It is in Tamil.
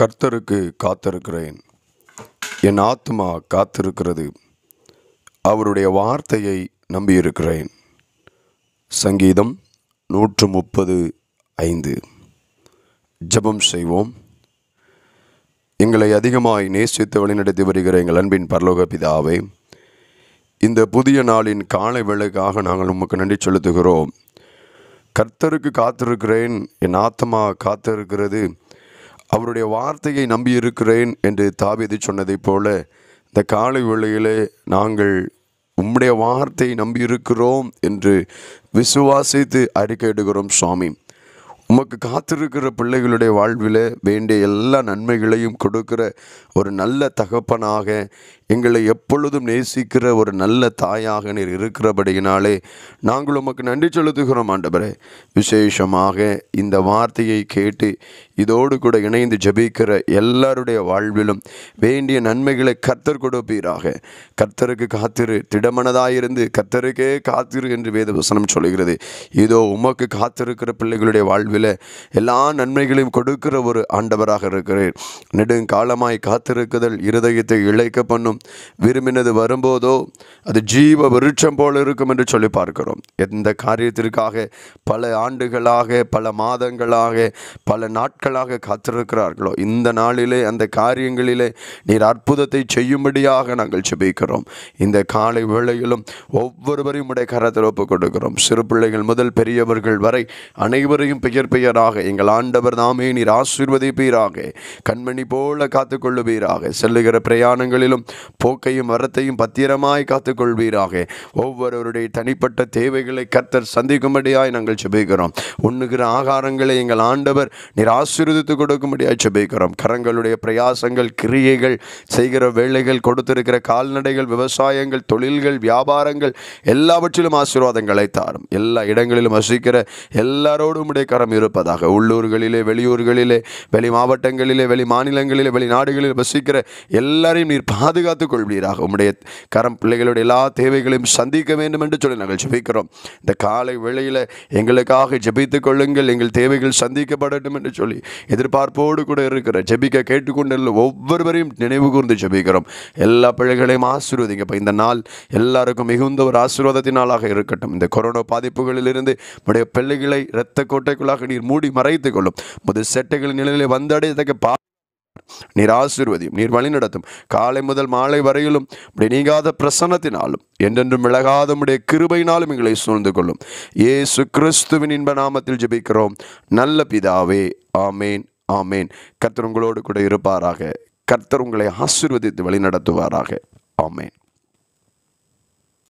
கர்த்தருக்கு காத்திருக்கிறேன் என் ஆத்மா காத்திருக்கிறது அவருடைய வார்த்தையை நம்பியிருக்கிறேன் சங்கீதம் நூற்று முப்பது ஐந்து ஜபம் செய்வோம் எங்களை அதிகமாய் நேசித்து வழிநடத்தி வருகிற எங்கள் அன்பின் பரலோக பிதாவை இந்த புதிய நாளின் காலை வேலைக்காக நாங்கள் உமக்கு நன்றி செலுத்துகிறோம் கர்த்தருக்கு காத்திருக்கிறேன் என் ஆத்மா காத்திருக்கிறது அவருடைய வார்த்தையை நம்பியிருக்கிறேன் என்று தாவிதி சொன்னதைப் போல இந்த காலை வேளையிலே நாங்கள் உம்முடைய வார்த்தையை நம்பியிருக்கிறோம் என்று விசுவாசித்து அறிக்கையிடுகிறோம் சுவாமி உமக்கு காத்திருக்கிற பிள்ளைகளுடைய வாழ்வில் வேண்டிய எல்லா நன்மைகளையும் கொடுக்கிற ஒரு நல்ல தகப்பனாக எங்களை எப்பொழுதும் நேசிக்கிற ஒரு நல்ல தாயாக நீர் இருக்கிறபடியினாலே நாங்கள் உமக்கு நன்றி செலுத்துகிறோம் ஆண்டவரே விசேஷமாக இந்த வார்த்தையை கேட்டு இதோடு கூட இணைந்து ஜபிக்கிற எல்லாருடைய வாழ்விலும் வேண்டிய நன்மைகளை கர்த்தர் கொடுப்பீராக கர்த்தருக்கு காத்திரு திடமனதாயிருந்து கர்த்தருக்கே காத்திரு என்று வேத வசனம் சொல்கிறது இதோ உமக்கு காத்திருக்கிற பிள்ளைகளுடைய வாழ்வில் நடுவில் எல்லா நன்மைகளையும் கொடுக்கிற ஒரு ஆண்டவராக இருக்கிறீர் நெடுங்காலமாய் காத்திருக்குதல் இருதயத்தை இழைக்க பண்ணும் விரும்பினது வரும்போதோ அது ஜீவ விருட்சம் போல் இருக்கும் என்று சொல்லி பார்க்கிறோம் எந்த காரியத்திற்காக பல ஆண்டுகளாக பல மாதங்களாக பல நாட்களாக காத்திருக்கிறார்களோ இந்த நாளிலே அந்த காரியங்களிலே நீர் அற்புதத்தை செய்யும்படியாக நாங்கள் செபிக்கிறோம் இந்த காலை வேளையிலும் ஒவ்வொருவரையும் உடைய கரத்தில் ஒப்புக் கொடுக்கிறோம் சிறு பிள்ளைகள் முதல் பெரியவர்கள் வரை அனைவரையும் பெயர் சேர்ப்பீராக எங்கள் ஆண்டவர் தாமே நீர் ஆசீர்வதிப்பீராக கண்மணி போல காத்துக்கொள்ளுவீராக செல்லுகிற பிரயாணங்களிலும் போக்கையும் வரத்தையும் பத்திரமாய் காத்துக்கொள்வீராக ஒவ்வொருவருடைய தனிப்பட்ட தேவைகளை கர்த்தர் சந்திக்கும்படியாய் நாங்கள் செபிக்கிறோம் உண்ணுகிற ஆகாரங்களை எங்கள் ஆண்டவர் நீர் ஆசீர்வதித்து கொடுக்கும்படியாய் செபிக்கிறோம் கரங்களுடைய பிரயாசங்கள் கிரியைகள் செய்கிற வேலைகள் கொடுத்திருக்கிற கால்நடைகள் விவசாயங்கள் தொழில்கள் வியாபாரங்கள் எல்லாவற்றிலும் ஆசீர்வாதங்களை தாரும் எல்லா இடங்களிலும் வசிக்கிற எல்லாரோடும் உடைய கரம் இருப்பதாக உள்ளூர்களிலே வெளியூர்களிலே வெளி மாவட்டங்களிலே வெளி மாநிலங்களிலே வெளிநாடுகளில் வசிக்கிற எல்லாரையும் நீர் பாதுகாத்துக் கொள்வீராக உம்முடைய கரம் பிள்ளைகளுடைய எல்லா தேவைகளையும் சந்திக்க வேண்டும் என்று சொல்லி நாங்கள் ஜபிக்கிறோம் இந்த காலை வேளையில் எங்களுக்காக ஜபித்துக் கொள்ளுங்கள் எங்கள் தேவைகள் சந்திக்கப்படட்டும் என்று சொல்லி எதிர்பார்ப்போடு கூட இருக்கிற ஜபிக்க கேட்டுக்கொண்டு ஒவ்வொருவரையும் நினைவு கூர்ந்து ஜபிக்கிறோம் எல்லா பிள்ளைகளையும் ஆசீர்வதிங்க இப்போ இந்த நாள் எல்லாருக்கும் மிகுந்த ஒரு ஆசீர்வாதத்தினாலாக இருக்கட்டும் இந்த கொரோனா பாதிப்புகளிலிருந்து உடைய பிள்ளைகளை இரத்த கோட்டைக்குள்ளாக நீர் மூடி மறைத்துக் கொள்ளும் முதல் செட்டைகளின் நிலையிலே வந்தடையத்தக்க பா நீர் ஆசீர்வதியும் நீர் வழி நடத்தும் காலை முதல் மாலை வரையிலும் நீங்காத பிரசன்னத்தினாலும் என்றென்றும் விலகாத உடைய கிருபையினாலும் எங்களை சூழ்ந்து கொள்ளும் ஏசு கிறிஸ்துவின் இன்ப நாமத்தில் ஜெபிக்கிறோம் நல்ல பிதாவே ஆமேன் ஆமேன் கர்த்தர் உங்களோடு கூட இருப்பாராக கர்த்தர் உங்களை ஆசிர்வதித்து வழி நடத்துவாராக ஆமேன்